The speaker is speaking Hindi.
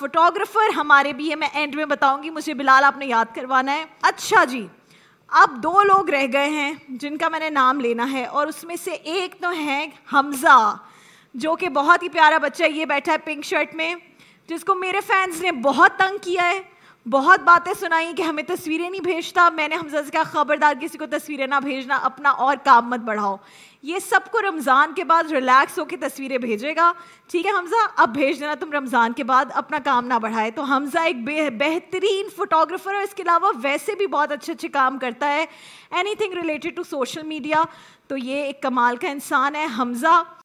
फोटोग्राफर हमारे भी है मैं एंड में बताऊंगी मुझे बिलाल आपने याद करवाना है अच्छा जी अब दो लोग रह गए हैं जिनका मैंने नाम लेना है और उसमें से एक तो है हमज़ा जो कि बहुत ही प्यारा बच्चा ये बैठा है पिंक शर्ट में जिसको मेरे फैंस ने बहुत तंग किया है बहुत बातें सुनाई कि हमें तस्वीरें नहीं भेजता मैंने हमजा से कहा खबरदार किसी को तस्वीरें ना भेजना अपना और काम मत बढ़ाओ ये सबको रमज़ान के बाद रिलैक्स होकर तस्वीरें भेजेगा ठीक है हमज़ा अब भेज देना तुम रमज़ान के बाद अपना काम ना बढ़ाए तो हमज़ा एक बेहतरीन फोटोग्राफर है इसके अलावा वैसे भी बहुत अच्छे अच्छे काम करता है anything related to social media तो ये एक कमाल का इंसान है हमज़ा